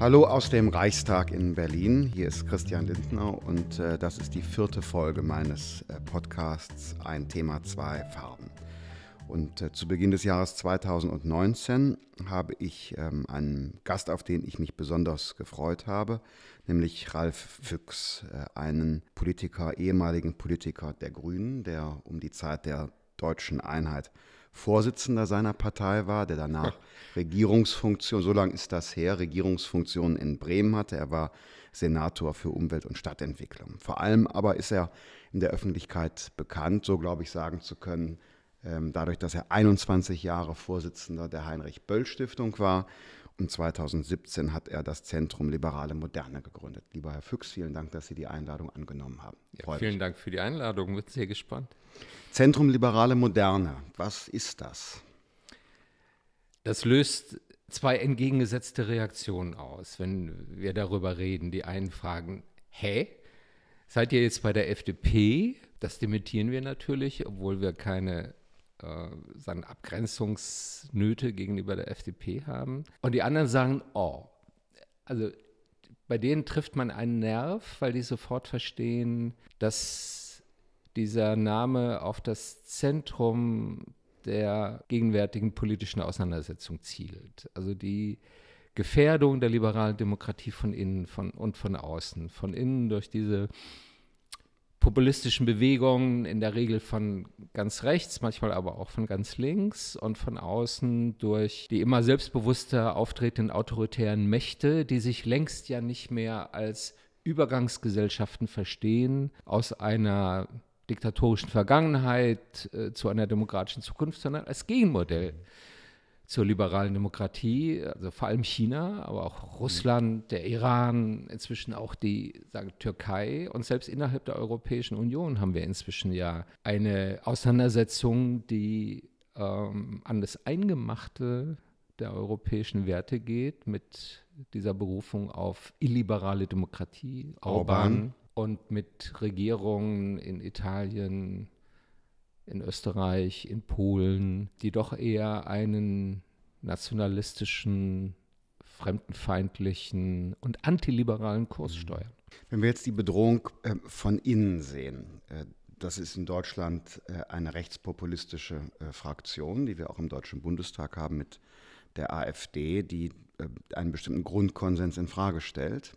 Hallo aus dem Reichstag in Berlin. Hier ist Christian Lindner und äh, das ist die vierte Folge meines äh, Podcasts Ein Thema, zwei Farben. Und äh, zu Beginn des Jahres 2019 habe ich ähm, einen Gast, auf den ich mich besonders gefreut habe, nämlich Ralf Füchs, einen Politiker, ehemaligen Politiker der Grünen, der um die Zeit der deutschen Einheit Vorsitzender seiner Partei war, der danach Regierungsfunktion, so lange ist das her, Regierungsfunktionen in Bremen hatte. Er war Senator für Umwelt und Stadtentwicklung. Vor allem aber ist er in der Öffentlichkeit bekannt, so glaube ich sagen zu können, ähm, dadurch, dass er 21 Jahre Vorsitzender der Heinrich-Böll-Stiftung war 2017 hat er das Zentrum Liberale Moderne gegründet. Lieber Herr Füchs, vielen Dank, dass Sie die Einladung angenommen haben. Ja, vielen Dank für die Einladung. Bin sehr gespannt. Zentrum Liberale Moderne, was ist das? Das löst zwei entgegengesetzte Reaktionen aus, wenn wir darüber reden. Die einen fragen, hä? Seid ihr jetzt bei der FDP? Das dementieren wir natürlich, obwohl wir keine äh, seine Abgrenzungsnöte gegenüber der FDP haben. Und die anderen sagen, oh, also bei denen trifft man einen Nerv, weil die sofort verstehen, dass dieser Name auf das Zentrum der gegenwärtigen politischen Auseinandersetzung zielt. Also die Gefährdung der liberalen Demokratie von innen von, und von außen. Von innen durch diese populistischen Bewegungen, in der Regel von ganz rechts, manchmal aber auch von ganz links und von außen durch die immer selbstbewusster auftretenden autoritären Mächte, die sich längst ja nicht mehr als Übergangsgesellschaften verstehen, aus einer diktatorischen Vergangenheit äh, zu einer demokratischen Zukunft, sondern als Gegenmodell. Mhm zur liberalen Demokratie, also vor allem China, aber auch Russland, mhm. der Iran, inzwischen auch die sagen, Türkei und selbst innerhalb der Europäischen Union haben wir inzwischen ja eine Auseinandersetzung, die ähm, an das Eingemachte der europäischen Werte geht, mit dieser Berufung auf illiberale Demokratie, Orban, Orban. und mit Regierungen in Italien, in Österreich, in Polen, die doch eher einen nationalistischen, fremdenfeindlichen und antiliberalen Kurs mhm. steuern. Wenn wir jetzt die Bedrohung äh, von innen sehen, äh, das ist in Deutschland äh, eine rechtspopulistische äh, Fraktion, die wir auch im Deutschen Bundestag haben mit der AfD, die äh, einen bestimmten Grundkonsens in Frage stellt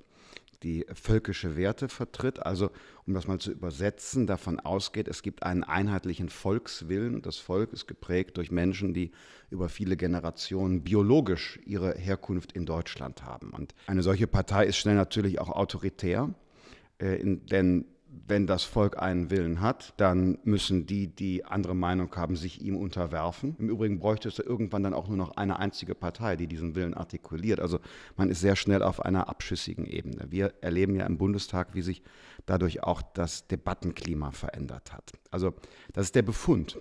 die völkische Werte vertritt. Also, um das mal zu übersetzen, davon ausgeht, es gibt einen einheitlichen Volkswillen. Das Volk ist geprägt durch Menschen, die über viele Generationen biologisch ihre Herkunft in Deutschland haben. Und eine solche Partei ist schnell natürlich auch autoritär, äh, in, denn wenn das Volk einen Willen hat, dann müssen die, die andere Meinung haben, sich ihm unterwerfen. Im Übrigen bräuchte es irgendwann dann auch nur noch eine einzige Partei, die diesen Willen artikuliert. Also man ist sehr schnell auf einer abschüssigen Ebene. Wir erleben ja im Bundestag, wie sich dadurch auch das Debattenklima verändert hat. Also das ist der Befund.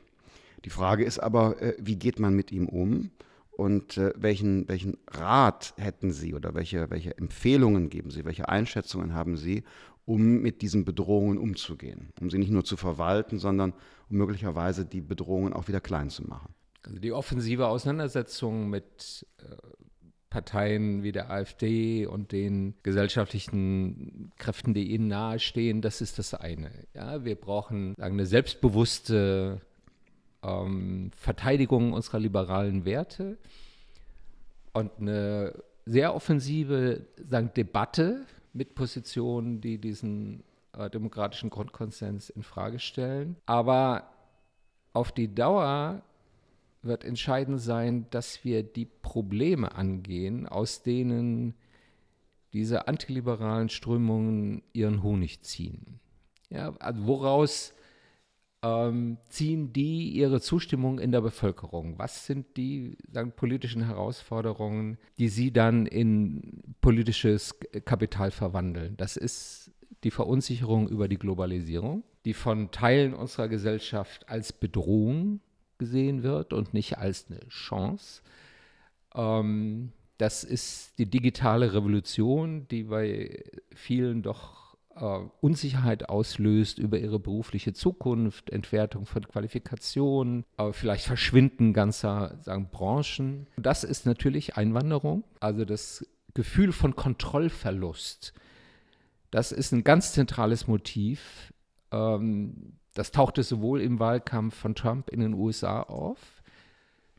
Die Frage ist aber, äh, wie geht man mit ihm um? Und äh, welchen, welchen Rat hätten Sie oder welche, welche Empfehlungen geben Sie, welche Einschätzungen haben Sie, um mit diesen Bedrohungen umzugehen, um sie nicht nur zu verwalten, sondern um möglicherweise die Bedrohungen auch wieder klein zu machen. Also die offensive Auseinandersetzung mit äh, Parteien wie der AfD und den gesellschaftlichen Kräften, die ihnen nahestehen, das ist das eine. Ja, wir brauchen eine selbstbewusste ähm, Verteidigung unserer liberalen Werte und eine sehr offensive sagen, Debatte mit Positionen, die diesen äh, demokratischen Grundkonsens in Frage stellen. Aber auf die Dauer wird entscheidend sein, dass wir die Probleme angehen, aus denen diese antiliberalen Strömungen ihren Honig ziehen. Ja, also woraus ähm, ziehen die ihre Zustimmung in der Bevölkerung? Was sind die sagen, politischen Herausforderungen, die sie dann in politisches Kapital verwandeln? Das ist die Verunsicherung über die Globalisierung, die von Teilen unserer Gesellschaft als Bedrohung gesehen wird und nicht als eine Chance. Ähm, das ist die digitale Revolution, die bei vielen doch Uh, Unsicherheit auslöst über ihre berufliche Zukunft, Entwertung von Qualifikationen, uh, vielleicht Verschwinden ganzer sagen, Branchen. Das ist natürlich Einwanderung, also das Gefühl von Kontrollverlust. Das ist ein ganz zentrales Motiv. Um, ähm, das tauchte sowohl im Wahlkampf von Trump in den USA auf.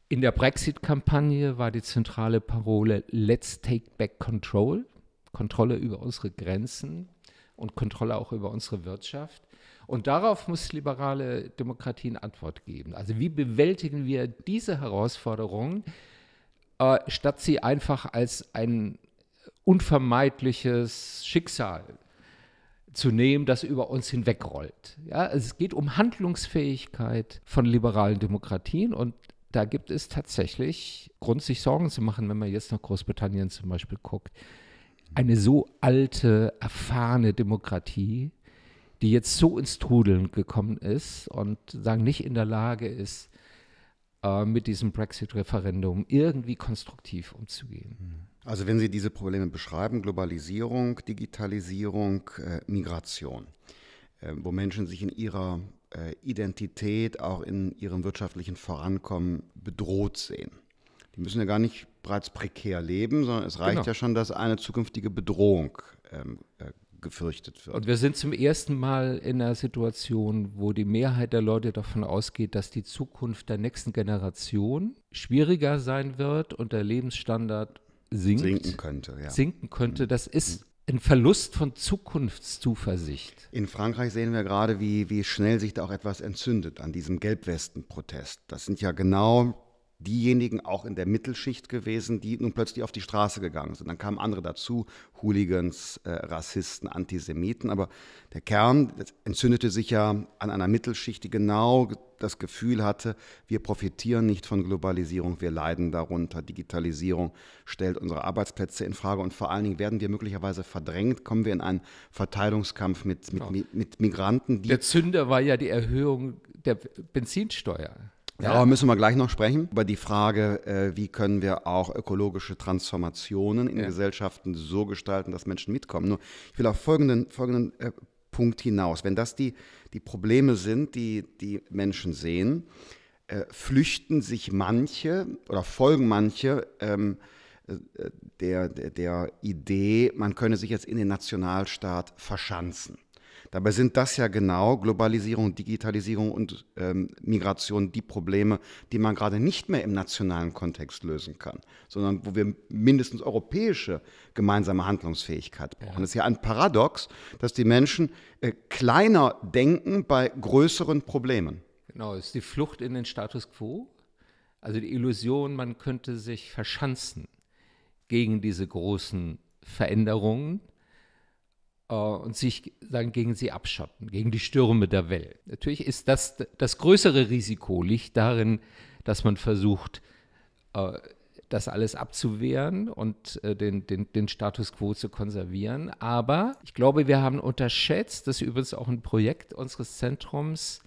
In der Brexit-Kampagne war die zentrale Parole Let's take back control, Kontrolle über unsere Grenzen und Kontrolle auch über unsere Wirtschaft. Und darauf muss liberale Demokratie eine Antwort geben. Also wie bewältigen wir diese Herausforderungen, äh, statt sie einfach als ein unvermeidliches Schicksal zu nehmen, das über uns hinwegrollt. Ja, es geht um Handlungsfähigkeit von liberalen Demokratien und da gibt es tatsächlich Grund, sich Sorgen zu machen, wenn man jetzt nach Großbritannien zum Beispiel guckt eine so alte, erfahrene Demokratie, die jetzt so ins Trudeln gekommen ist und sagen nicht in der Lage ist, äh, mit diesem Brexit-Referendum irgendwie konstruktiv umzugehen. Mhm. Also wenn Sie diese Probleme beschreiben, Globalisierung, Digitalisierung, äh, Migration, äh, wo Menschen sich in ihrer äh, Identität, auch in ihrem wirtschaftlichen Vorankommen bedroht sehen. Die müssen ja gar nicht bereits prekär leben, sondern es reicht genau. ja schon, dass eine zukünftige Bedrohung ähm, äh, gefürchtet wird. Und wir sind zum ersten Mal in einer Situation, wo die Mehrheit der Leute davon ausgeht, dass die Zukunft der nächsten Generation schwieriger sein wird und der Lebensstandard sinkt, sinken könnte. Ja. Sinken könnte. Mhm. Das ist mhm. ein Verlust von Zukunftszuversicht. In Frankreich sehen wir gerade, wie, wie schnell sich da auch etwas entzündet an diesem Gelbwesten-Protest. Das sind ja genau diejenigen auch in der Mittelschicht gewesen, die nun plötzlich auf die Straße gegangen sind. Dann kamen andere dazu, Hooligans, äh, Rassisten, Antisemiten. Aber der Kern entzündete sich ja an einer Mittelschicht, die genau das Gefühl hatte, wir profitieren nicht von Globalisierung, wir leiden darunter. Digitalisierung stellt unsere Arbeitsplätze in Frage und vor allen Dingen werden wir möglicherweise verdrängt, kommen wir in einen Verteilungskampf mit, mit, genau. mit Migranten. der Zünder war ja die Erhöhung der Benzinsteuer. Darüber ja. müssen wir gleich noch sprechen. Über die Frage, äh, wie können wir auch ökologische Transformationen in ja. Gesellschaften so gestalten, dass Menschen mitkommen. Nur ich will auf folgenden, folgenden äh, Punkt hinaus. Wenn das die, die Probleme sind, die die Menschen sehen, äh, flüchten sich manche oder folgen manche ähm, der, der, der Idee, man könne sich jetzt in den Nationalstaat verschanzen. Dabei sind das ja genau Globalisierung, Digitalisierung und ähm, Migration die Probleme, die man gerade nicht mehr im nationalen Kontext lösen kann, sondern wo wir mindestens europäische gemeinsame Handlungsfähigkeit brauchen. Ja. Es ist ja ein Paradox, dass die Menschen äh, kleiner denken bei größeren Problemen. Genau, ist die Flucht in den Status quo, also die Illusion, man könnte sich verschanzen gegen diese großen Veränderungen äh, und sich dann gegen sie abschotten, gegen die Stürme der Welt. Natürlich ist das das größere Risiko liegt darin, dass man versucht, äh, das alles abzuwehren und äh, den, den, den Status quo zu konservieren. Aber ich glaube, wir haben unterschätzt, das ist übrigens auch ein Projekt unseres Zentrums,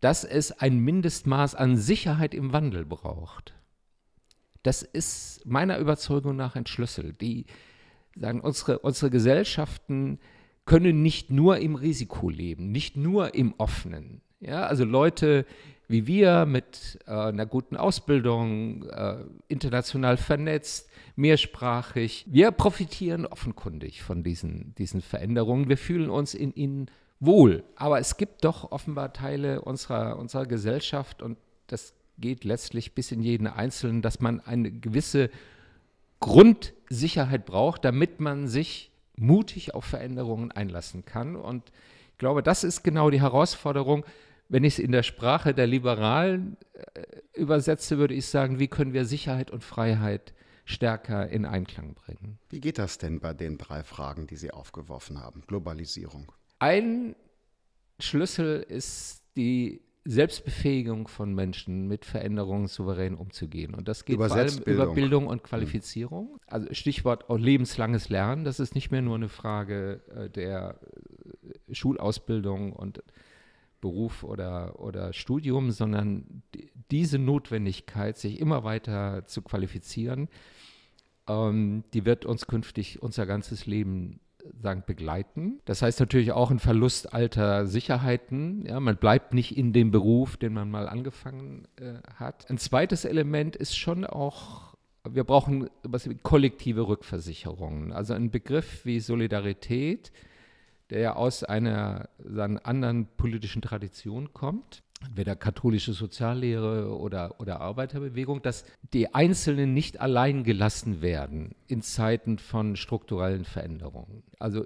dass es ein Mindestmaß an Sicherheit im Wandel braucht. Das ist meiner Überzeugung nach ein Schlüssel. Die, sagen, unsere, unsere Gesellschaften können nicht nur im Risiko leben, nicht nur im Offenen. Ja, also Leute wie wir mit äh, einer guten Ausbildung, äh, international vernetzt, mehrsprachig, wir profitieren offenkundig von diesen, diesen Veränderungen. Wir fühlen uns in ihnen wohl. Aber es gibt doch offenbar Teile unserer, unserer Gesellschaft und das geht letztlich bis in jeden Einzelnen, dass man eine gewisse Grundsicherheit braucht, damit man sich mutig auf Veränderungen einlassen kann. Und ich glaube, das ist genau die Herausforderung. Wenn ich es in der Sprache der Liberalen äh, übersetze, würde ich sagen, wie können wir Sicherheit und Freiheit stärker in Einklang bringen. Wie geht das denn bei den drei Fragen, die Sie aufgeworfen haben? Globalisierung. Ein Schlüssel ist die Selbstbefähigung von Menschen mit Veränderungen souverän umzugehen. Und das geht über vor allem über Bildung und mhm. Qualifizierung. Also Stichwort auch lebenslanges Lernen. Das ist nicht mehr nur eine Frage äh, der äh, Schulausbildung und Beruf oder, oder Studium, sondern diese Notwendigkeit, sich immer weiter zu qualifizieren, ähm, die wird uns künftig unser ganzes Leben sagen, begleiten. Das heißt natürlich auch ein Verlust alter Sicherheiten. Ja, man bleibt nicht in dem Beruf, den man mal angefangen äh, hat. Ein zweites Element ist schon auch wir brauchen was kollektive Rückversicherungen. Also ein Begriff wie Solidarität, der ja aus einer anderen politischen Tradition kommt, entweder katholische Soziallehre oder, oder Arbeiterbewegung, dass die Einzelnen nicht allein gelassen werden in Zeiten von strukturellen Veränderungen. Also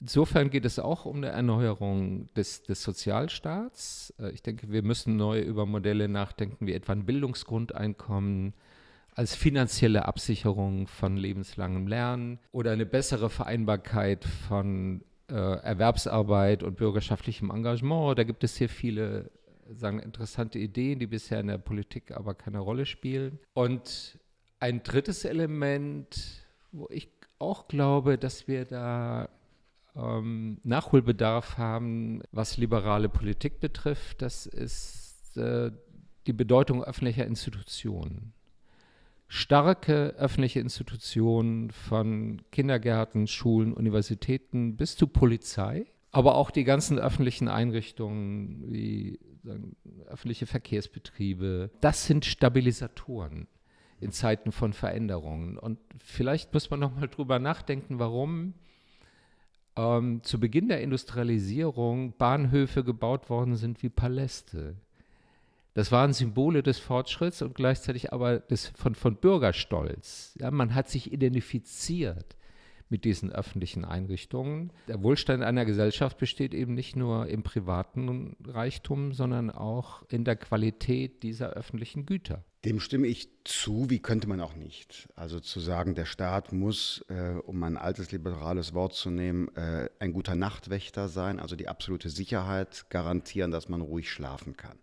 insofern geht es auch um eine Erneuerung des, des Sozialstaats. Äh, ich denke, wir müssen neu über Modelle nachdenken, wie etwa ein Bildungsgrundeinkommen als finanzielle Absicherung von lebenslangem Lernen oder eine bessere Vereinbarkeit von äh, Erwerbsarbeit und bürgerschaftlichem Engagement. Da gibt es hier viele sagen, interessante Ideen, die bisher in der Politik aber keine Rolle spielen. Und ein drittes Element, wo ich auch glaube, dass wir da ähm, Nachholbedarf haben, was liberale Politik betrifft, das ist äh, die Bedeutung öffentlicher Institutionen. Starke öffentliche Institutionen von Kindergärten, Schulen, Universitäten bis zur Polizei, aber auch die ganzen öffentlichen Einrichtungen wie sozusagen öffentliche Verkehrsbetriebe. Das sind Stabilisatoren in Zeiten von Veränderungen. Und vielleicht muss man nochmal drüber nachdenken, warum ähm, zu Beginn der Industrialisierung Bahnhöfe gebaut worden sind wie Paläste. Das waren Symbole des Fortschritts und gleichzeitig aber des, von, von Bürgerstolz. Ja, man hat sich identifiziert mit diesen öffentlichen Einrichtungen. Der Wohlstand einer Gesellschaft besteht eben nicht nur im privaten Reichtum, sondern auch in der Qualität dieser öffentlichen Güter. Dem stimme ich zu, wie könnte man auch nicht. Also zu sagen, der Staat muss, äh, um ein altes liberales Wort zu nehmen, äh, ein guter Nachtwächter sein, also die absolute Sicherheit garantieren, dass man ruhig schlafen kann.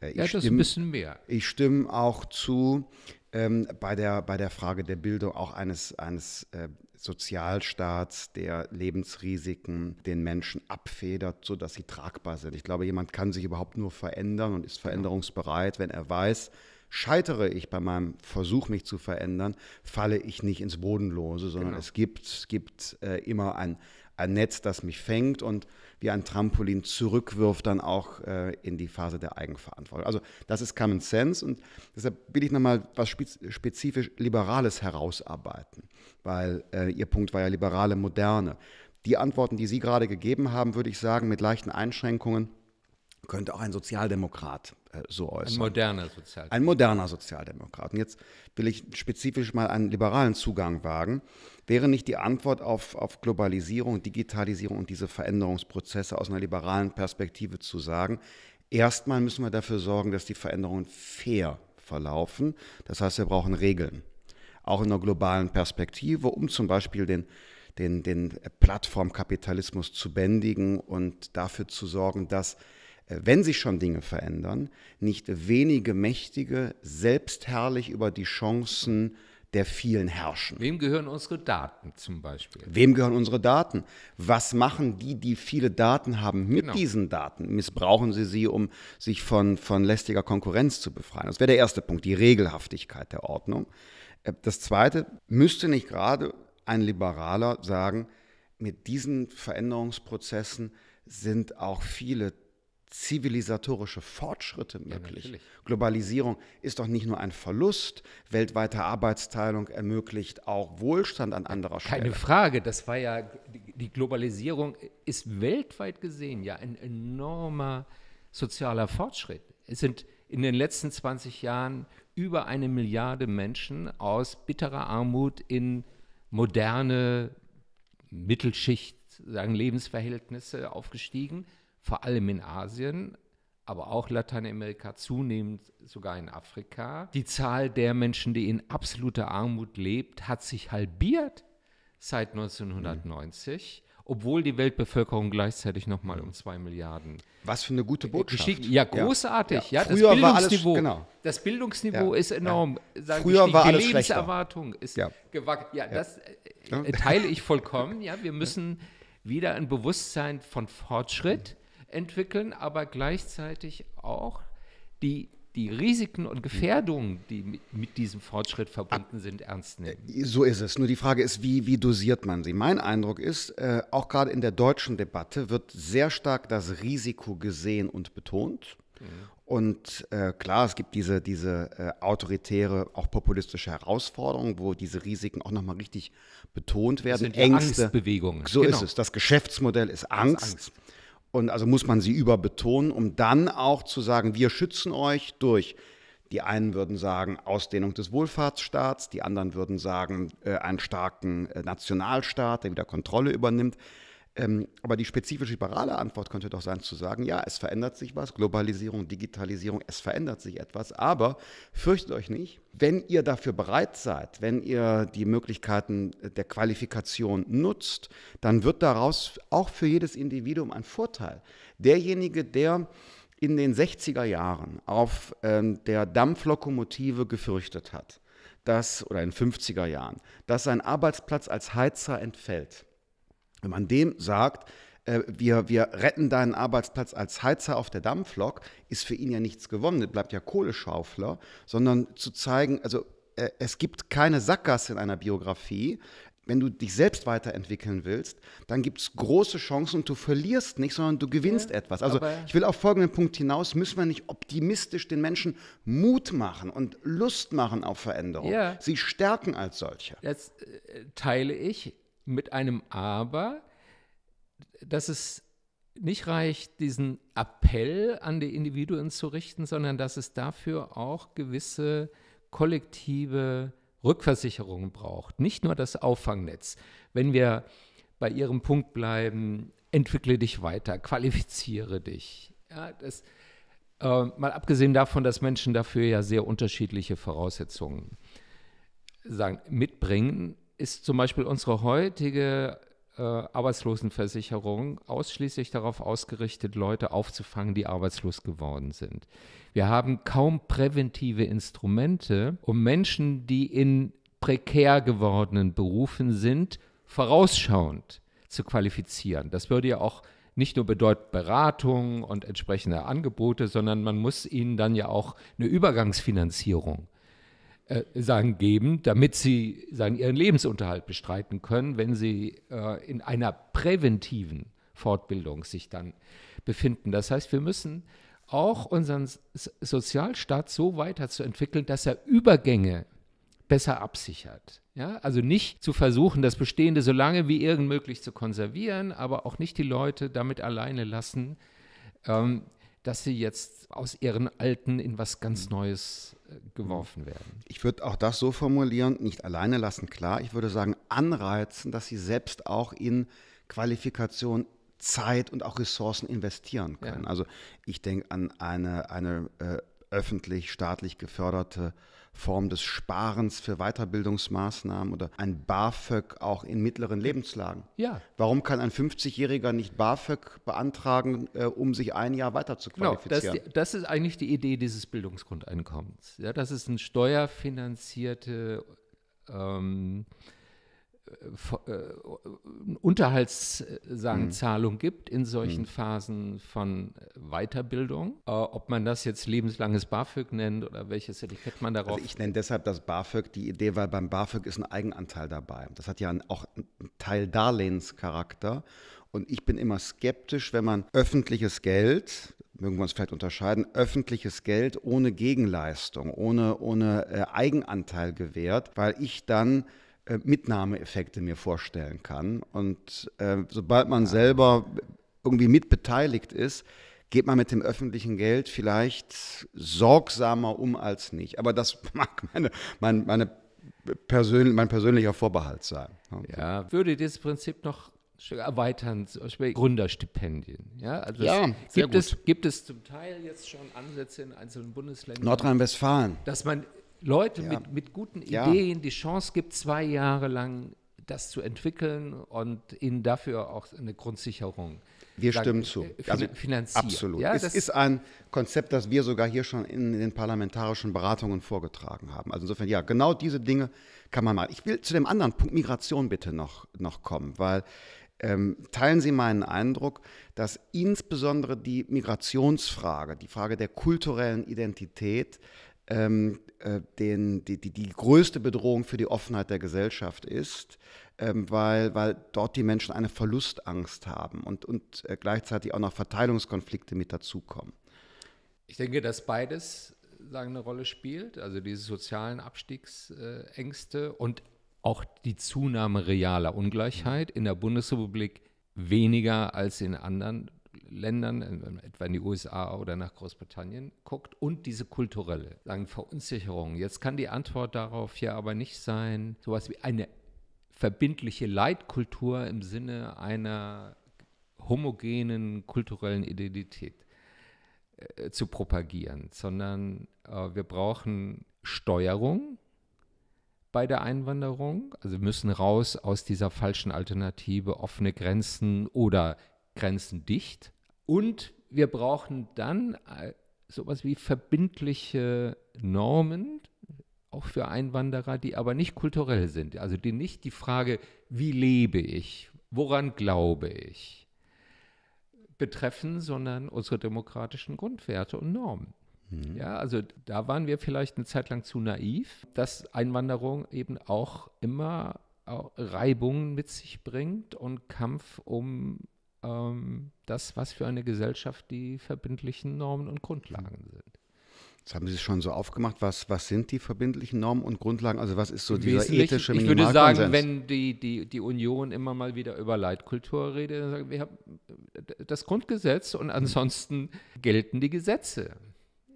Äh, ich ja, das stimme, ein bisschen mehr. Ich stimme auch zu ähm, bei, der, bei der Frage der Bildung auch eines, eines äh, Sozialstaats, der Lebensrisiken den Menschen abfedert, sodass sie tragbar sind. Ich glaube, jemand kann sich überhaupt nur verändern und ist genau. veränderungsbereit, wenn er weiß, scheitere ich bei meinem Versuch, mich zu verändern, falle ich nicht ins Bodenlose, sondern genau. es gibt, gibt äh, immer ein, ein Netz, das mich fängt und wie ein Trampolin zurückwirft, dann auch äh, in die Phase der Eigenverantwortung. Also das ist Common Sense und deshalb will ich nochmal was spezifisch Liberales herausarbeiten, weil äh, Ihr Punkt war ja liberale Moderne. Die Antworten, die Sie gerade gegeben haben, würde ich sagen, mit leichten Einschränkungen, könnte auch ein Sozialdemokrat äh, so äußern. Ein moderner Sozialdemokrat. Ein moderner Sozialdemokrat. Und jetzt will ich spezifisch mal einen liberalen Zugang wagen. Wäre nicht die Antwort auf, auf Globalisierung, Digitalisierung und diese Veränderungsprozesse aus einer liberalen Perspektive zu sagen, erstmal müssen wir dafür sorgen, dass die Veränderungen fair verlaufen. Das heißt, wir brauchen Regeln. Auch in einer globalen Perspektive, um zum Beispiel den, den, den Plattformkapitalismus zu bändigen und dafür zu sorgen, dass äh, wenn sich schon Dinge verändern, nicht wenige Mächtige selbstherrlich über die Chancen der vielen herrschen. Wem gehören unsere Daten zum Beispiel? Wem gehören unsere Daten? Was machen die, die viele Daten haben, mit genau. diesen Daten? Missbrauchen sie sie, um sich von, von lästiger Konkurrenz zu befreien? Das wäre der erste Punkt, die Regelhaftigkeit der Ordnung. Äh, das zweite, müsste nicht gerade ein Liberaler sagen, mit diesen Veränderungsprozessen sind auch viele zivilisatorische Fortschritte möglich. Ja, Globalisierung ist doch nicht nur ein Verlust. Weltweite Arbeitsteilung ermöglicht auch Wohlstand an anderer Stelle. Keine Frage, das war ja, die Globalisierung ist weltweit gesehen ja ein enormer sozialer Fortschritt. Es sind in den letzten 20 Jahren über eine Milliarde Menschen aus bitterer Armut in moderne Mittelschicht, sagen Lebensverhältnisse aufgestiegen vor allem in Asien, aber auch Lateinamerika, zunehmend sogar in Afrika. Die Zahl der Menschen, die in absoluter Armut lebt, hat sich halbiert seit 1990. Mhm obwohl die Weltbevölkerung gleichzeitig nochmal um zwei Milliarden. Was für eine gute äh, Botschaft. Gestiegen. Ja, großartig. Ja. Ja, Früher das Bildungsniveau, war alles, genau. das Bildungsniveau ja. ist enorm. Früher war alles die Lebenserwartung schlechter. ist ja. gewagt. Ja, das äh, äh, teile ich vollkommen. Ja, wir müssen wieder ein Bewusstsein von Fortschritt entwickeln, aber gleichzeitig auch die die Risiken und Gefährdungen, die mit, mit diesem Fortschritt verbunden sind, ernst nehmen. Äh, so ist es. Nur die Frage ist, wie, wie dosiert man sie? Mein Eindruck ist, äh, auch gerade in der deutschen Debatte wird sehr stark das Risiko gesehen und betont. Mhm. Und äh, klar, es gibt diese, diese äh, autoritäre, auch populistische Herausforderung, wo diese Risiken auch nochmal richtig betont werden. Das sind Ängste. Angstbewegungen. So genau. ist es. Das Geschäftsmodell ist Angst. Ist Angst. Und also muss man sie überbetonen, um dann auch zu sagen, wir schützen euch durch. Die einen würden sagen, Ausdehnung des Wohlfahrtsstaats, die anderen würden sagen, äh, einen starken äh, Nationalstaat, der wieder Kontrolle übernimmt. Ähm, aber die spezifisch liberale Antwort könnte doch sein zu sagen, ja, es verändert sich was, Globalisierung, Digitalisierung, es verändert sich etwas, aber fürchtet euch nicht, wenn ihr dafür bereit seid, wenn ihr die Möglichkeiten der Qualifikation nutzt, dann wird daraus auch für jedes Individuum ein Vorteil. Derjenige, der in den 60er Jahren auf ähm, der Dampflokomotive gefürchtet hat, dass, oder in den 50er Jahren, dass sein Arbeitsplatz als Heizer entfällt, wenn man dem sagt, äh, wir, wir retten deinen Arbeitsplatz als Heizer auf der Dampflok, ist für ihn ja nichts gewonnen. Das bleibt ja Kohleschaufler, sondern zu zeigen, also äh, es gibt keine Sackgasse in einer Biografie. Wenn du dich selbst weiterentwickeln willst, dann gibt es große Chancen und du verlierst nicht, sondern du gewinnst ja, etwas. Also ich will auf folgenden Punkt hinaus, müssen wir nicht optimistisch den Menschen Mut machen und Lust machen auf Veränderung. Ja. Sie stärken als solche. Das äh, teile ich mit einem Aber, dass es nicht reicht, diesen Appell an die Individuen zu richten, sondern dass es dafür auch gewisse kollektive Rückversicherungen braucht. Nicht nur das Auffangnetz. Wenn wir bei Ihrem Punkt bleiben, entwickle dich weiter, qualifiziere dich. Ja, das, äh, mal abgesehen davon, dass Menschen dafür ja sehr unterschiedliche Voraussetzungen sagen, mitbringen, ist zum Beispiel unsere heutige äh, Arbeitslosenversicherung ausschließlich darauf ausgerichtet, Leute aufzufangen, die arbeitslos geworden sind. Wir haben kaum präventive Instrumente, um Menschen, die in prekär gewordenen Berufen sind, vorausschauend zu qualifizieren. Das würde ja auch nicht nur bedeutet Beratung und entsprechende Angebote, sondern man muss ihnen dann ja auch eine Übergangsfinanzierung äh, sagen, geben, damit sie sagen, ihren Lebensunterhalt bestreiten können, wenn sie äh, in einer präventiven Fortbildung sich dann befinden. Das heißt, wir müssen auch unseren Sozialstaat so weiterzuentwickeln, dass er Übergänge besser absichert. Ja? Also nicht zu versuchen, das Bestehende so lange wie irgend möglich zu konservieren, aber auch nicht die Leute damit alleine lassen, ähm, dass sie jetzt aus ihren Alten in was ganz Neues geworfen werden. Ich würde auch das so formulieren, nicht alleine lassen, klar. Ich würde sagen, anreizen, dass sie selbst auch in Qualifikation Zeit und auch Ressourcen investieren können. Ja. Also ich denke an eine, eine äh, öffentlich, staatlich geförderte Form des Sparens für Weiterbildungsmaßnahmen oder ein BAföG auch in mittleren Lebenslagen. Ja. Warum kann ein 50-Jähriger nicht BAföG beantragen, äh, um sich ein Jahr weiter zu qualifizieren? Genau, das, das ist eigentlich die Idee dieses Bildungsgrundeinkommens. Ja, das ist ein steuerfinanzierte ähm, äh, Unterhaltszahlung mhm. gibt in solchen mhm. Phasen von äh, Weiterbildung. Äh, ob man das jetzt lebenslanges BAföG nennt oder welches Etikett man darauf. Also ich nenne deshalb das BAföG die Idee, weil beim BAföG ist ein Eigenanteil dabei. Das hat ja auch einen Teil Darlehenscharakter. Und ich bin immer skeptisch, wenn man öffentliches Geld, mögen wir uns vielleicht unterscheiden, öffentliches Geld ohne Gegenleistung, ohne, ohne Eigenanteil gewährt, weil ich dann äh, Mitnahmeeffekte mir vorstellen kann. Und äh, sobald man selber irgendwie mitbeteiligt ist, geht man mit dem öffentlichen Geld vielleicht sorgsamer um als nicht. Aber das mag meine, meine, meine persönlich, mein persönlicher Vorbehalt sein. Ja, würde dieses Prinzip noch erweitern, zum Beispiel Gründerstipendien. Ja, also ja gibt, gut. Es, gibt es zum Teil jetzt schon Ansätze in einzelnen Bundesländern. Nordrhein-Westfalen. Dass man Leute ja. mit, mit guten ja. Ideen die Chance gibt, zwei Jahre lang das zu entwickeln und ihnen dafür auch eine Grundsicherung. Wir stimmen zu. Also finanziert. Absolut. Ja, es ist ein Konzept, das wir sogar hier schon in den parlamentarischen Beratungen vorgetragen haben. Also insofern, ja, genau diese Dinge kann man mal. Ich will zu dem anderen Punkt Migration bitte noch, noch kommen, weil ähm, teilen Sie meinen Eindruck, dass insbesondere die Migrationsfrage, die Frage der kulturellen Identität, ähm, äh, den, die, die, die größte Bedrohung für die Offenheit der Gesellschaft ist, ähm, weil, weil dort die Menschen eine Verlustangst haben und, und äh, gleichzeitig auch noch Verteilungskonflikte mit dazukommen. Ich denke, dass beides äh, sagen, eine Rolle spielt, also diese sozialen Abstiegsängste und auch die Zunahme realer Ungleichheit in der Bundesrepublik weniger als in anderen Ländern, etwa in die USA oder nach Großbritannien, guckt und diese kulturelle sagen, Verunsicherung. Jetzt kann die Antwort darauf ja aber nicht sein, sowas wie eine verbindliche Leitkultur im Sinne einer homogenen kulturellen Identität äh, zu propagieren, sondern äh, wir brauchen Steuerung bei der Einwanderung. Also wir müssen raus aus dieser falschen Alternative offene Grenzen oder Grenzen dicht und wir brauchen dann äh, sowas wie verbindliche Normen, auch für Einwanderer, die aber nicht kulturell sind. Also die nicht die Frage, wie lebe ich, woran glaube ich, betreffen, sondern unsere demokratischen Grundwerte und Normen. Mhm. Ja, also da waren wir vielleicht eine Zeit lang zu naiv, dass Einwanderung eben auch immer Reibungen mit sich bringt und Kampf um ähm, das, was für eine Gesellschaft die verbindlichen Normen und Grundlagen hm. sind. Jetzt haben Sie es schon so aufgemacht. Was, was sind die verbindlichen Normen und Grundlagen? Also was ist so dieser ethische Ich würde sagen, wenn die, die, die Union immer mal wieder über Leitkultur redet, dann sagen wir, wir haben das Grundgesetz und hm. ansonsten gelten die Gesetze.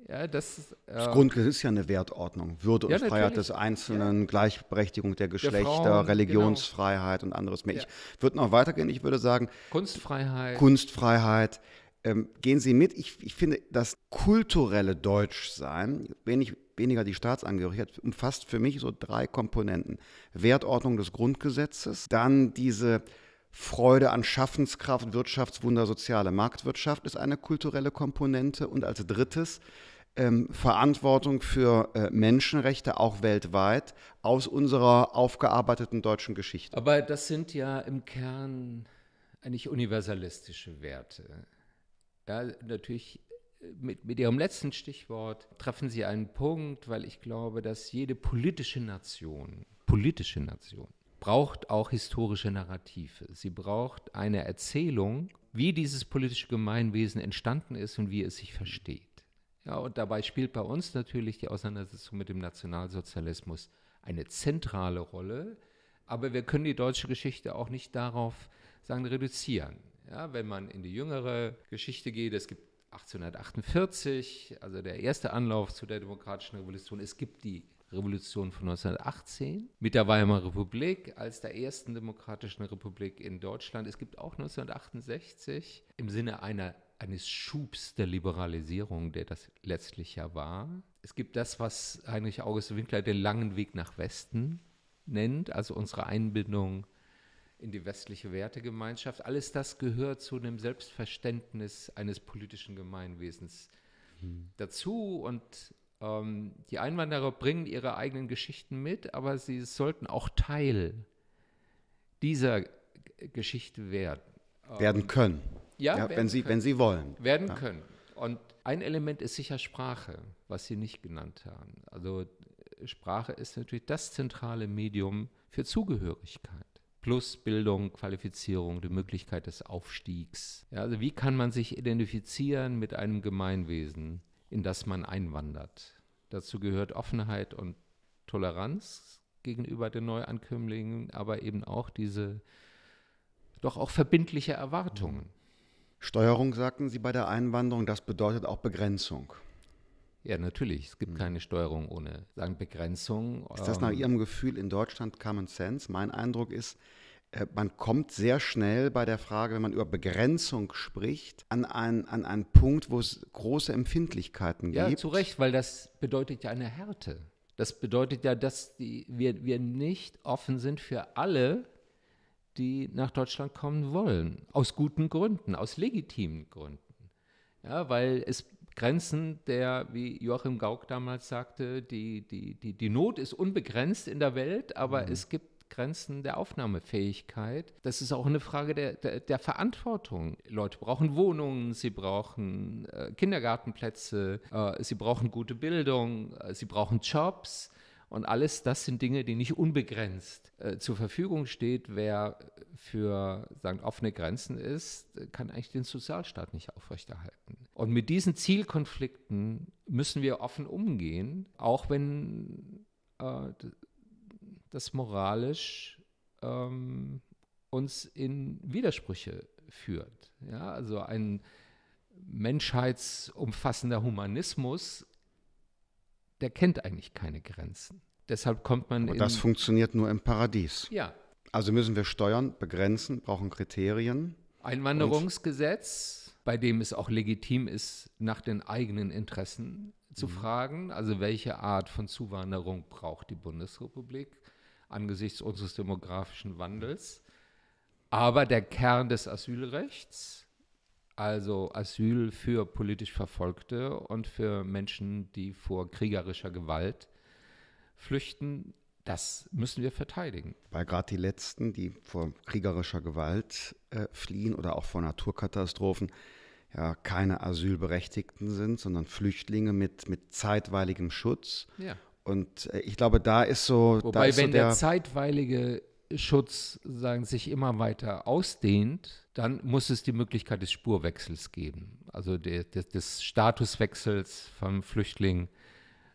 Ja, das, äh, das ähm, Grundgesetz ist ja eine Wertordnung. Würde und Freiheit des Einzelnen, ja. Gleichberechtigung der Geschlechter, der Frauen, Religionsfreiheit genau. und anderes mehr. Ich würde noch weitergehen. Ich würde sagen: Kunstfreiheit. Kunstfreiheit. Ähm, gehen Sie mit. Ich, ich finde, das kulturelle Deutschsein, wenig, weniger die Staatsangehörigkeit, umfasst für mich so drei Komponenten: Wertordnung des Grundgesetzes, dann diese. Freude an Schaffenskraft, Wirtschaftswunder, soziale Marktwirtschaft ist eine kulturelle Komponente und als drittes ähm, Verantwortung für äh, Menschenrechte auch weltweit aus unserer aufgearbeiteten deutschen Geschichte. Aber das sind ja im Kern eigentlich universalistische Werte. Ja, natürlich äh, mit, mit Ihrem letzten Stichwort treffen Sie einen Punkt, weil ich glaube, dass jede politische Nation, politische Nation, braucht auch historische Narrative. Sie braucht eine Erzählung, wie dieses politische Gemeinwesen entstanden ist und wie es sich versteht. Ja, und dabei spielt bei uns natürlich die Auseinandersetzung mit dem Nationalsozialismus eine zentrale Rolle. Aber wir können die deutsche Geschichte auch nicht darauf sagen, reduzieren. Ja, wenn man in die jüngere Geschichte geht, es gibt 1848, also der erste Anlauf zu der demokratischen Revolution. Es gibt die Revolution von 1918 mit der Weimarer Republik als der ersten demokratischen Republik in Deutschland. Es gibt auch 1968 im Sinne einer eines Schubs der Liberalisierung, der das letztlich ja war. Es gibt das, was Heinrich August Winkler den langen Weg nach Westen nennt, also unsere Einbindung in die westliche Wertegemeinschaft. Alles das gehört zu einem Selbstverständnis eines politischen Gemeinwesens mhm. dazu. Und ähm, die Einwanderer bringen ihre eigenen Geschichten mit, aber sie sollten auch Teil dieser Geschichte werden. Werden ähm, können. Ja, ja wenn, sie, wenn sie wollen. Werden ja. können. Und ein Element ist sicher Sprache, was Sie nicht genannt haben. Also Sprache ist natürlich das zentrale Medium für Zugehörigkeit. Plus Bildung, Qualifizierung, die Möglichkeit des Aufstiegs. Ja, also wie kann man sich identifizieren mit einem Gemeinwesen, in das man einwandert? Dazu gehört Offenheit und Toleranz gegenüber den Neuankömmlingen, aber eben auch diese doch auch verbindliche Erwartungen. Steuerung sagten Sie bei der Einwanderung, das bedeutet auch Begrenzung. Ja, natürlich. Es gibt hm. keine Steuerung ohne sagen Begrenzung. Ist das nach ähm, Ihrem Gefühl in Deutschland Common Sense? Mein Eindruck ist, äh, man kommt sehr schnell bei der Frage, wenn man über Begrenzung spricht, an einen, an einen Punkt, wo es große Empfindlichkeiten gibt. Ja, zu Recht, weil das bedeutet ja eine Härte. Das bedeutet ja, dass die, wir, wir nicht offen sind für alle die nach Deutschland kommen wollen. Aus guten Gründen, aus legitimen Gründen. Ja, weil es Grenzen der, wie Joachim Gauck damals sagte, die, die, die, die Not ist unbegrenzt in der Welt, aber mhm. es gibt Grenzen der Aufnahmefähigkeit. Das ist auch eine Frage der, der, der Verantwortung. Leute brauchen Wohnungen, sie brauchen äh, Kindergartenplätze, äh, sie brauchen gute Bildung, äh, sie brauchen Jobs. Und alles das sind Dinge, die nicht unbegrenzt äh, zur Verfügung steht. Wer für sagen, offene Grenzen ist, kann eigentlich den Sozialstaat nicht aufrechterhalten. Und mit diesen Zielkonflikten müssen wir offen umgehen, auch wenn äh, das moralisch ähm, uns in Widersprüche führt. Ja, also ein menschheitsumfassender Humanismus der kennt eigentlich keine Grenzen. Deshalb kommt man. Und das funktioniert nur im Paradies. Ja. Also müssen wir steuern, begrenzen, brauchen Kriterien. Einwanderungsgesetz, bei dem es auch legitim ist, nach den eigenen Interessen zu mhm. fragen. Also welche Art von Zuwanderung braucht die Bundesrepublik angesichts unseres demografischen Wandels? Aber der Kern des Asylrechts also Asyl für politisch Verfolgte und für Menschen, die vor kriegerischer Gewalt flüchten. Das müssen wir verteidigen. Weil gerade die Letzten, die vor kriegerischer Gewalt äh, fliehen oder auch vor Naturkatastrophen, ja, keine Asylberechtigten sind, sondern Flüchtlinge mit, mit zeitweiligem Schutz. Ja. Und äh, ich glaube, da ist so. Wobei, ist wenn so der, der, zeitweilige Schutz sagen, sich immer weiter ausdehnt, dann muss es die Möglichkeit des Spurwechsels geben, also der, der, des Statuswechsels vom Flüchtling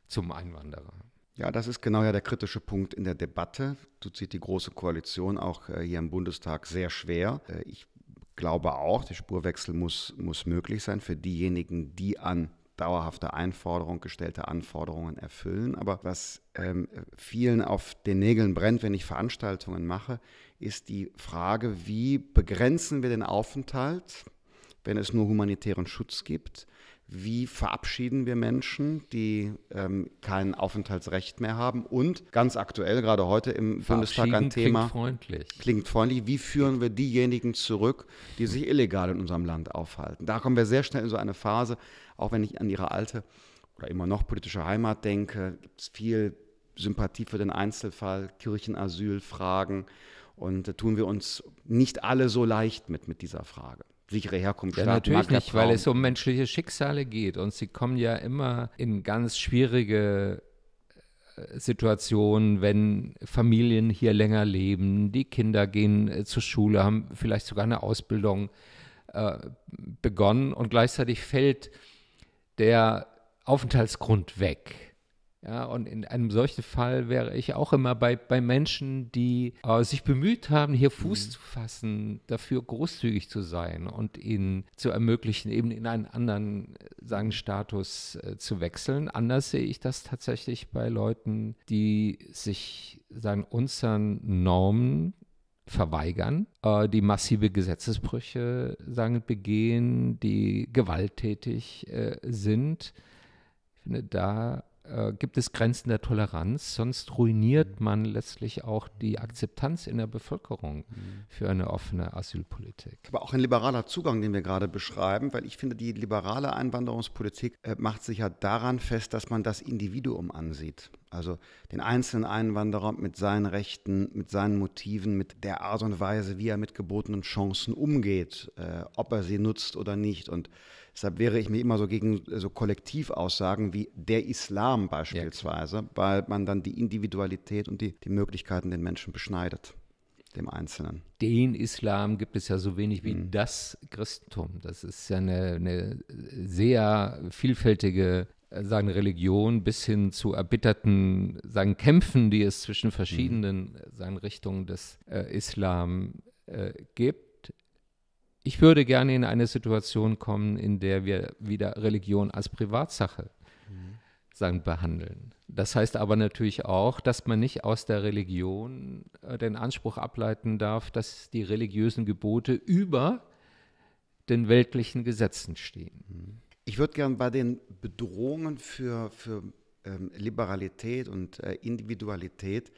zum Einwanderer. Ja, das ist genau ja der kritische Punkt in der Debatte. Du zieht die Große Koalition auch äh, hier im Bundestag sehr schwer. Äh, ich glaube auch, der Spurwechsel muss, muss möglich sein für diejenigen, die an dauerhafte Einforderungen, gestellte Anforderungen erfüllen. Aber was ähm, vielen auf den Nägeln brennt, wenn ich Veranstaltungen mache, ist die Frage, wie begrenzen wir den Aufenthalt, wenn es nur humanitären Schutz gibt? wie verabschieden wir Menschen, die ähm, kein Aufenthaltsrecht mehr haben und ganz aktuell, gerade heute im Bundestag ein Thema. Klingt freundlich. Klingt freundlich. Wie führen wir diejenigen zurück, die sich illegal in unserem Land aufhalten? Da kommen wir sehr schnell in so eine Phase, auch wenn ich an ihre alte oder immer noch politische Heimat denke, gibt es viel Sympathie für den Einzelfall, Kirchenasyl, Fragen. Und da äh, tun wir uns nicht alle so leicht mit, mit dieser Frage sichere Herkunft ja, natürlich nicht, weil es um menschliche Schicksale geht und sie kommen ja immer in ganz schwierige äh, Situationen, wenn Familien hier länger leben, die Kinder gehen äh, zur Schule, haben vielleicht sogar eine Ausbildung äh, begonnen und gleichzeitig fällt der Aufenthaltsgrund weg ja, und in einem solchen Fall wäre ich auch immer bei, bei Menschen, die äh, sich bemüht haben, hier Fuß mhm. zu fassen, dafür großzügig zu sein und ihnen zu ermöglichen, eben in einen anderen, äh, sagen, Status äh, zu wechseln. Anders sehe ich das tatsächlich bei Leuten, die sich, sagen, unseren Normen verweigern, äh, die massive Gesetzesbrüche, sagen, begehen, die gewalttätig äh, sind. Ich finde, da äh, gibt es Grenzen der Toleranz, sonst ruiniert mhm. man letztlich auch die Akzeptanz in der Bevölkerung mhm. für eine offene Asylpolitik. Aber auch ein liberaler Zugang, den wir gerade beschreiben, weil ich finde, die liberale Einwanderungspolitik äh, macht sich ja daran fest, dass man das Individuum ansieht. Also den einzelnen Einwanderer mit seinen Rechten, mit seinen Motiven, mit der Art und Weise, wie er mit gebotenen Chancen umgeht, äh, ob er sie nutzt oder nicht. Und Deshalb wehre ich mich immer so gegen äh, so Kollektivaussagen wie der Islam beispielsweise, ja, weil man dann die Individualität und die, die Möglichkeiten den Menschen beschneidet dem Einzelnen. Den Islam gibt es ja so wenig wie mhm. das Christentum. Das ist ja eine, eine sehr vielfältige äh, sagen Religion bis hin zu erbitterten sagen Kämpfen, die es zwischen mhm. verschiedenen mhm. sagen Richtungen des äh, Islam äh, gibt ich würde gerne in eine Situation kommen, in der wir wieder Religion als Privatsache mhm. sagen, behandeln. Das heißt aber natürlich auch, dass man nicht aus der Religion äh, den Anspruch ableiten darf, dass die religiösen Gebote über den weltlichen Gesetzen stehen. Mhm. Ich würde gerne bei den Bedrohungen für, für ähm, Liberalität und äh, Individualität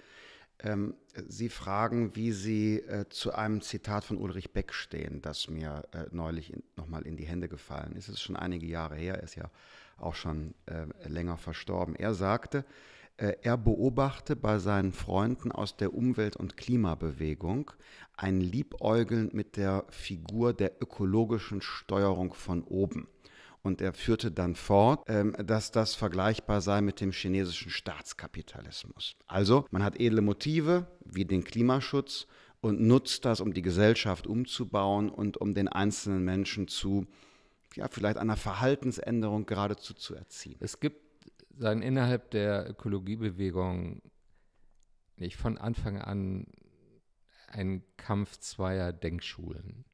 ähm, Sie fragen, wie Sie äh, zu einem Zitat von Ulrich Beck stehen, das mir äh, neulich nochmal in die Hände gefallen ist. Es ist schon einige Jahre her, er ist ja auch schon äh, länger verstorben. Er sagte, äh, er beobachte bei seinen Freunden aus der Umwelt- und Klimabewegung ein Liebäugeln mit der Figur der ökologischen Steuerung von oben. Und er führte dann fort, ähm, dass das vergleichbar sei mit dem chinesischen Staatskapitalismus. Also man hat edle Motive wie den Klimaschutz und nutzt das, um die Gesellschaft umzubauen und um den einzelnen Menschen zu, ja, vielleicht einer Verhaltensänderung geradezu zu erziehen. Es gibt dann innerhalb der Ökologiebewegung nicht von Anfang an einen Kampf zweier Denkschulen.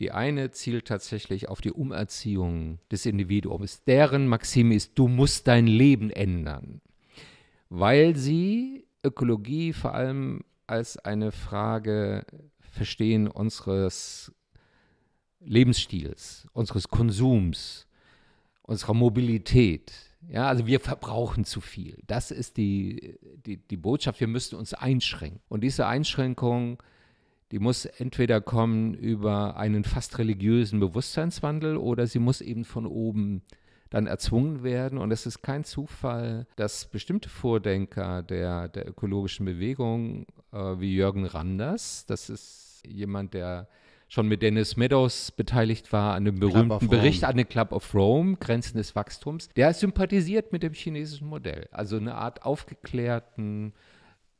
Die eine zielt tatsächlich auf die Umerziehung des Individuums. Deren Maxime ist, du musst dein Leben ändern, weil sie Ökologie vor allem als eine Frage verstehen unseres Lebensstils, unseres Konsums, unserer Mobilität. Ja, also wir verbrauchen zu viel. Das ist die, die, die Botschaft, wir müssen uns einschränken. Und diese Einschränkung die muss entweder kommen über einen fast religiösen Bewusstseinswandel oder sie muss eben von oben dann erzwungen werden. Und es ist kein Zufall, dass bestimmte Vordenker der, der ökologischen Bewegung, äh, wie Jürgen Randers, das ist jemand, der schon mit Dennis Meadows beteiligt war an dem berühmten Bericht an den Club of Rome, Grenzen des Wachstums, der sympathisiert mit dem chinesischen Modell. Also eine Art aufgeklärten,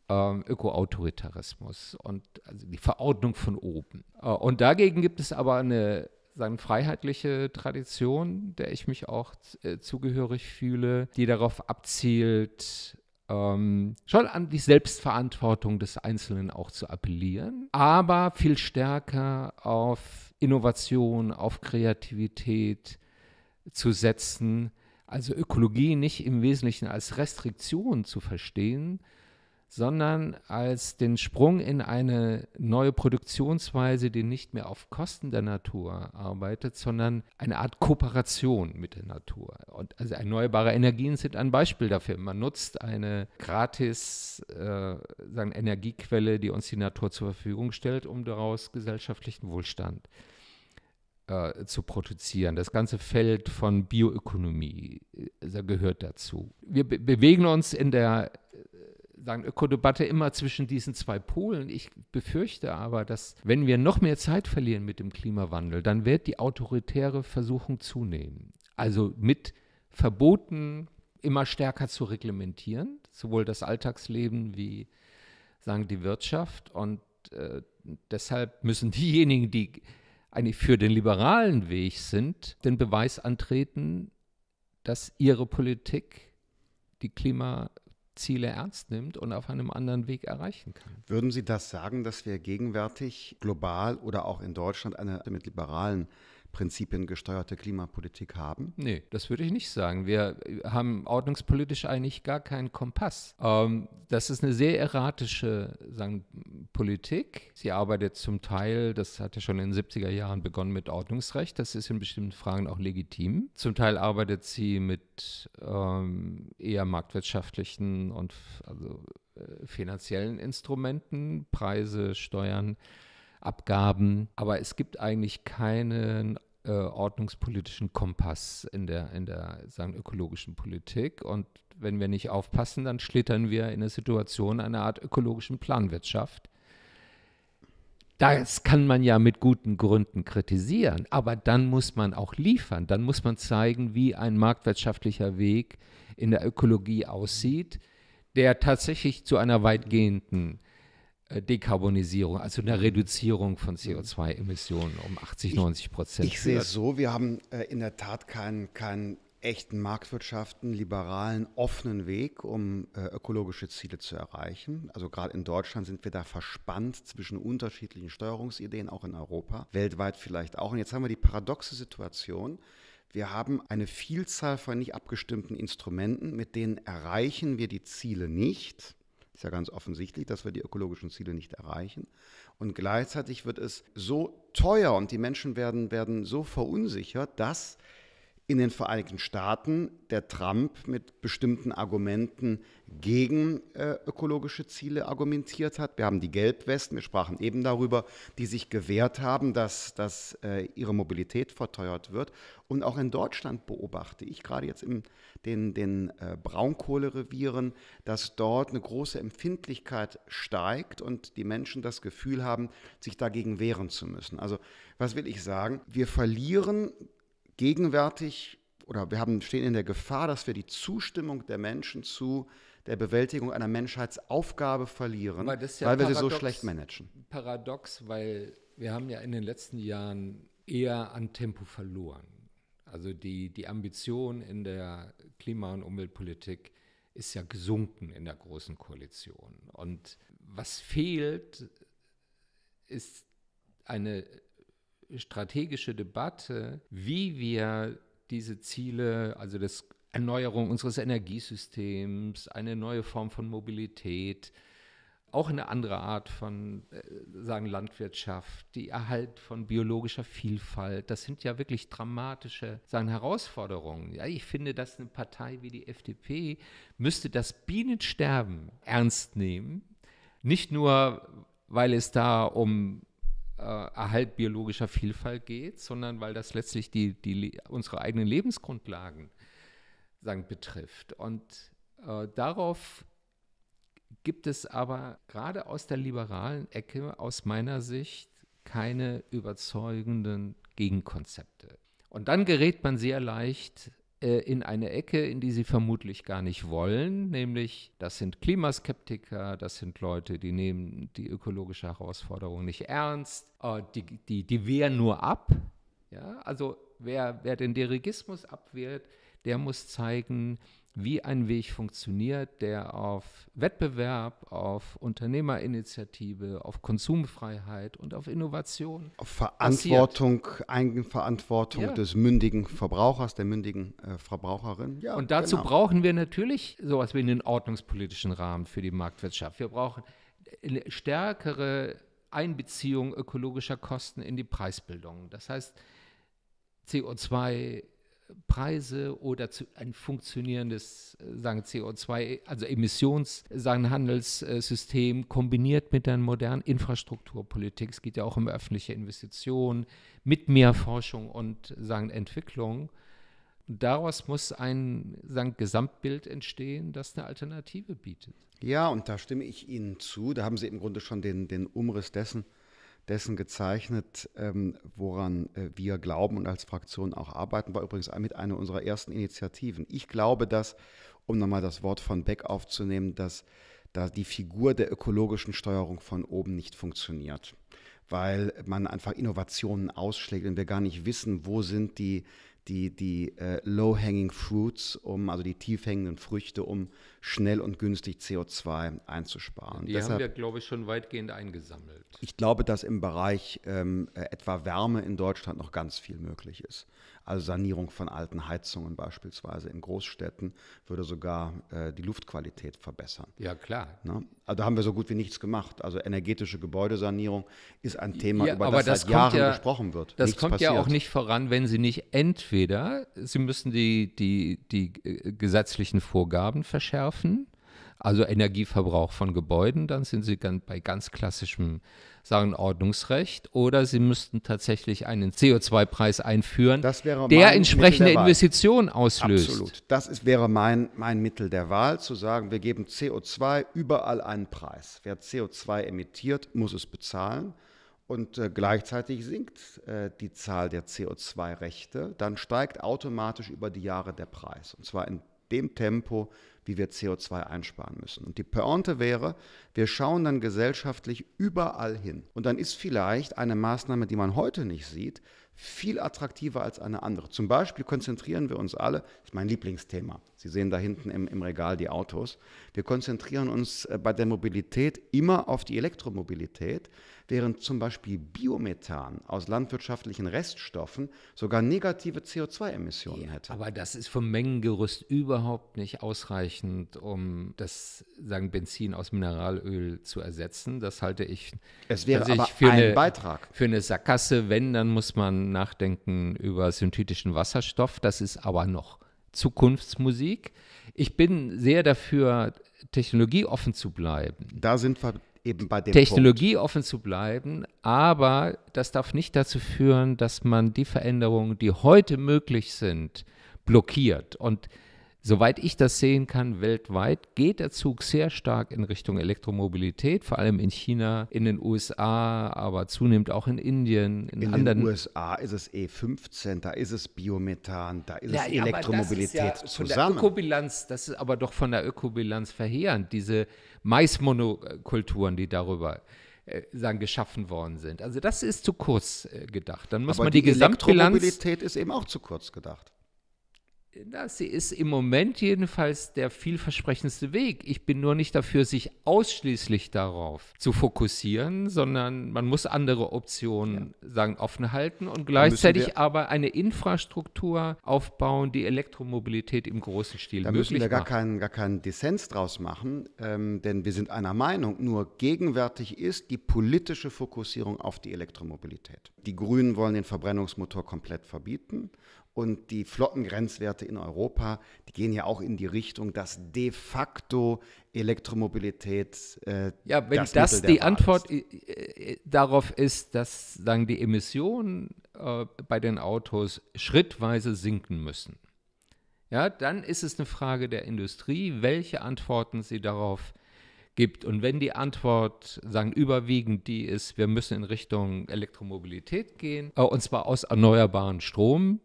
ähm, Ökoautoritarismus und also die Verordnung von oben. Äh, und dagegen gibt es aber eine sagen, freiheitliche Tradition, der ich mich auch äh, zugehörig fühle, die darauf abzielt, ähm, schon an die Selbstverantwortung des Einzelnen auch zu appellieren, aber viel stärker auf Innovation, auf Kreativität zu setzen. Also Ökologie nicht im Wesentlichen als Restriktion zu verstehen, sondern als den Sprung in eine neue Produktionsweise, die nicht mehr auf Kosten der Natur arbeitet, sondern eine Art Kooperation mit der Natur. Und also erneuerbare Energien sind ein Beispiel dafür. Man nutzt eine gratis äh, sagen Energiequelle, die uns die Natur zur Verfügung stellt, um daraus gesellschaftlichen Wohlstand äh, zu produzieren. Das ganze Feld von Bioökonomie äh, gehört dazu. Wir be bewegen uns in der sagen, Ökodebatte immer zwischen diesen zwei Polen. Ich befürchte aber, dass wenn wir noch mehr Zeit verlieren mit dem Klimawandel, dann wird die autoritäre Versuchung zunehmen. Also mit Verboten immer stärker zu reglementieren, sowohl das Alltagsleben wie sagen die Wirtschaft. Und äh, deshalb müssen diejenigen, die eigentlich für den liberalen Weg sind, den Beweis antreten, dass ihre Politik die Klima Ziele ernst nimmt und auf einem anderen Weg erreichen kann. Würden Sie das sagen, dass wir gegenwärtig global oder auch in Deutschland eine mit liberalen prinzipiengesteuerte Klimapolitik haben? Nee, das würde ich nicht sagen. Wir äh, haben ordnungspolitisch eigentlich gar keinen Kompass. Ähm, das ist eine sehr erratische sagen, Politik. Sie arbeitet zum Teil, das hat ja schon in den 70er Jahren begonnen mit Ordnungsrecht, das ist in bestimmten Fragen auch legitim. Zum Teil arbeitet sie mit ähm, eher marktwirtschaftlichen und also, äh, finanziellen Instrumenten, Preise, Steuern. Abgaben. Aber es gibt eigentlich keinen äh, ordnungspolitischen Kompass in der, in der sagen, ökologischen Politik. Und wenn wir nicht aufpassen, dann schlittern wir in eine Situation einer Art ökologischen Planwirtschaft. Das kann man ja mit guten Gründen kritisieren, aber dann muss man auch liefern, dann muss man zeigen, wie ein marktwirtschaftlicher Weg in der Ökologie aussieht, der tatsächlich zu einer weitgehenden äh, Dekarbonisierung, also eine Reduzierung von mhm. CO2-Emissionen um 80, 90 Prozent. Ich, ich sehe es so, wir haben äh, in der Tat keinen kein echten Marktwirtschaften, liberalen, offenen Weg, um äh, ökologische Ziele zu erreichen. Also gerade in Deutschland sind wir da verspannt zwischen unterschiedlichen Steuerungsideen, auch in Europa, weltweit vielleicht auch. Und jetzt haben wir die paradoxe Situation. Wir haben eine Vielzahl von nicht abgestimmten Instrumenten, mit denen erreichen wir die Ziele nicht. Ist ja ganz offensichtlich, dass wir die ökologischen Ziele nicht erreichen. Und gleichzeitig wird es so teuer und die Menschen werden, werden so verunsichert, dass in den Vereinigten Staaten der Trump mit bestimmten Argumenten gegen äh, ökologische Ziele argumentiert hat. Wir haben die Gelbwesten, wir sprachen eben darüber, die sich gewehrt haben, dass, dass äh, ihre Mobilität verteuert wird. Und auch in Deutschland beobachte ich gerade jetzt in den, den äh, Braunkohlerevieren, dass dort eine große Empfindlichkeit steigt und die Menschen das Gefühl haben, sich dagegen wehren zu müssen. Also was will ich sagen? Wir verlieren gegenwärtig oder wir haben, stehen in der Gefahr, dass wir die Zustimmung der Menschen zu der Bewältigung einer Menschheitsaufgabe verlieren, ja weil paradox, wir sie so schlecht managen. Paradox, weil wir haben ja in den letzten Jahren eher an Tempo verloren. Also die, die Ambition in der Klima- und Umweltpolitik ist ja gesunken in der Großen Koalition. Und was fehlt, ist eine strategische Debatte, wie wir diese Ziele, also das Erneuerung unseres Energiesystems, eine neue Form von Mobilität, auch eine andere Art von äh, sagen Landwirtschaft, die Erhalt von biologischer Vielfalt, das sind ja wirklich dramatische sagen Herausforderungen. Ja, ich finde, dass eine Partei wie die FDP müsste das Bienensterben ernst nehmen, nicht nur weil es da um Erhalt äh, biologischer Vielfalt geht, sondern weil das letztlich die, die, unsere eigenen Lebensgrundlagen sagen, betrifft. Und äh, darauf gibt es aber gerade aus der liberalen Ecke aus meiner Sicht keine überzeugenden Gegenkonzepte. Und dann gerät man sehr leicht äh, in eine Ecke, in die sie vermutlich gar nicht wollen, nämlich das sind Klimaskeptiker, das sind Leute, die nehmen die ökologische Herausforderung nicht ernst, äh, die, die, die wehren nur ab. Ja? Also wer, wer den Dirigismus abwehrt, der muss zeigen, wie ein Weg funktioniert, der auf Wettbewerb, auf Unternehmerinitiative, auf Konsumfreiheit und auf Innovation. Auf Verantwortung, Eigenverantwortung ja. des mündigen Verbrauchers, der mündigen äh, Verbraucherin. Ja, und dazu genau. brauchen wir natürlich sowas wie einen ordnungspolitischen Rahmen für die Marktwirtschaft. Wir brauchen eine stärkere Einbeziehung ökologischer Kosten in die Preisbildung. Das heißt, CO2 Preise oder ein funktionierendes äh, sagen CO2 also Emissions äh, sagen Handelssystem kombiniert mit einer modernen Infrastrukturpolitik es geht ja auch um öffentliche Investitionen mit mehr Forschung und sagen Entwicklung daraus muss ein sagen, Gesamtbild entstehen, das eine Alternative bietet. Ja, und da stimme ich Ihnen zu. Da haben Sie im Grunde schon den, den Umriss dessen dessen gezeichnet, ähm, woran äh, wir glauben und als Fraktion auch arbeiten, war übrigens mit einer unserer ersten Initiativen. Ich glaube, dass, um nochmal das Wort von Beck aufzunehmen, dass da die Figur der ökologischen Steuerung von oben nicht funktioniert, weil man einfach Innovationen ausschlägt und wir gar nicht wissen, wo sind die die, die äh, low-hanging fruits, um, also die tiefhängenden Früchte, um schnell und günstig CO2 einzusparen. Die Deshalb, haben wir, glaube ich, schon weitgehend eingesammelt. Ich glaube, dass im Bereich ähm, äh, etwa Wärme in Deutschland noch ganz viel möglich ist. Also Sanierung von alten Heizungen beispielsweise in Großstädten würde sogar äh, die Luftqualität verbessern. Ja, klar. Ne? Also da haben wir so gut wie nichts gemacht. Also energetische Gebäudesanierung ist ein Thema, ja, über das, das seit Jahren ja, gesprochen wird. Das nichts kommt passiert. ja auch nicht voran, wenn Sie nicht entweder, Sie müssen die, die, die äh, gesetzlichen Vorgaben verschärfen, also Energieverbrauch von Gebäuden, dann sind Sie bei ganz klassischem sagen Ordnungsrecht oder sie müssten tatsächlich einen CO2-Preis einführen, der entsprechende der Investitionen auslöst. Absolut. Das ist, wäre mein, mein Mittel der Wahl, zu sagen, wir geben CO2 überall einen Preis. Wer CO2 emittiert, muss es bezahlen. Und äh, gleichzeitig sinkt äh, die Zahl der CO2-Rechte, dann steigt automatisch über die Jahre der Preis. Und zwar in dem Tempo, wie wir CO2 einsparen müssen. Und die Pointe wäre, wir schauen dann gesellschaftlich überall hin. Und dann ist vielleicht eine Maßnahme, die man heute nicht sieht, viel attraktiver als eine andere. Zum Beispiel konzentrieren wir uns alle, das ist mein Lieblingsthema, Sie sehen da hinten im, im Regal die Autos, wir konzentrieren uns äh, bei der Mobilität immer auf die Elektromobilität, während zum Beispiel Biomethan aus landwirtschaftlichen Reststoffen sogar negative CO2-Emissionen ja, hätte. Aber das ist vom Mengengerüst überhaupt nicht ausreichend, um das sagen Benzin aus Mineralöl zu ersetzen. Das halte ich. Es wäre also aber ich für ein eine, Beitrag. Für eine Sackgasse, wenn, dann muss man nachdenken über synthetischen Wasserstoff. Das ist aber noch Zukunftsmusik. Ich bin sehr dafür, technologieoffen zu bleiben. Da sind wir eben bei dem Technologieoffen zu bleiben, aber das darf nicht dazu führen, dass man die Veränderungen, die heute möglich sind, blockiert. Und Soweit ich das sehen kann, weltweit geht der Zug sehr stark in Richtung Elektromobilität, vor allem in China, in den USA, aber zunehmend auch in Indien. In, in anderen den USA ist es E15, da ist es Biomethan, da ist ja, es Elektromobilität aber das ist ja von Der Ökobilanz, das ist aber doch von der Ökobilanz verheerend, diese Maismonokulturen, die darüber äh, sagen, geschaffen worden sind. Also das ist zu kurz äh, gedacht. Dann muss Aber man die, die Gesamtbilanz. Elektromobilität ist eben auch zu kurz gedacht. Das ist im Moment jedenfalls der vielversprechendste Weg. Ich bin nur nicht dafür, sich ausschließlich darauf zu fokussieren, sondern man muss andere Optionen ja. sagen offen halten und gleichzeitig aber eine Infrastruktur aufbauen, die Elektromobilität im großen Stil da möglich Da müssen wir gar keinen, gar keinen Dissens draus machen, ähm, denn wir sind einer Meinung. Nur gegenwärtig ist die politische Fokussierung auf die Elektromobilität. Die Grünen wollen den Verbrennungsmotor komplett verbieten und die Flottengrenzwerte in Europa, die gehen ja auch in die Richtung, dass de facto Elektromobilität. Äh, ja, wenn das, das die Wahl Antwort ist. Äh, äh, darauf ist, dass sagen die Emissionen äh, bei den Autos schrittweise sinken müssen, ja, dann ist es eine Frage der Industrie, welche Antworten sie darauf gibt. Und wenn die Antwort, sagen überwiegend die ist, wir müssen in Richtung Elektromobilität gehen, äh, und zwar aus erneuerbaren Strom,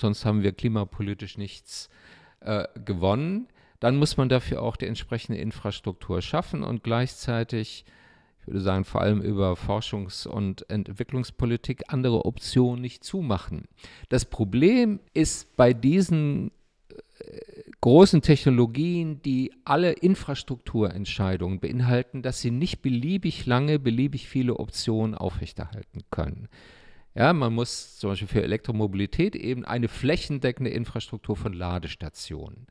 sonst haben wir klimapolitisch nichts äh, gewonnen. Dann muss man dafür auch die entsprechende Infrastruktur schaffen und gleichzeitig, ich würde sagen, vor allem über Forschungs- und Entwicklungspolitik andere Optionen nicht zumachen. Das Problem ist bei diesen äh, großen Technologien, die alle Infrastrukturentscheidungen beinhalten, dass sie nicht beliebig lange, beliebig viele Optionen aufrechterhalten können. Ja, man muss zum Beispiel für Elektromobilität eben eine flächendeckende Infrastruktur von Ladestationen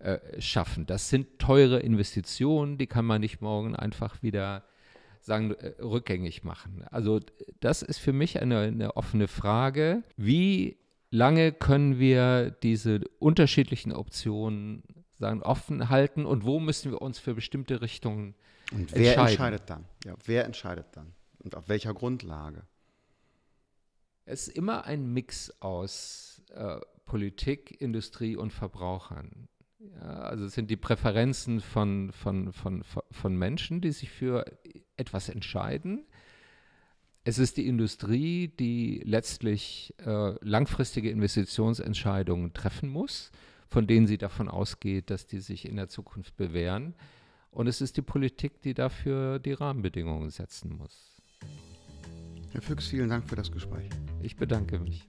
äh, schaffen. Das sind teure Investitionen, die kann man nicht morgen einfach wieder sagen, äh, rückgängig machen. Also das ist für mich eine, eine offene Frage. Wie lange können wir diese unterschiedlichen Optionen sagen, offen halten und wo müssen wir uns für bestimmte Richtungen und wer entscheiden? entscheidet dann? Ja, wer entscheidet dann? Und auf welcher Grundlage? Es ist immer ein Mix aus äh, Politik, Industrie und Verbrauchern. Ja, also es sind die Präferenzen von, von, von, von Menschen, die sich für etwas entscheiden. Es ist die Industrie, die letztlich äh, langfristige Investitionsentscheidungen treffen muss, von denen sie davon ausgeht, dass die sich in der Zukunft bewähren. Und es ist die Politik, die dafür die Rahmenbedingungen setzen muss. Herr Füchs, vielen Dank für das Gespräch. Ich bedanke mich.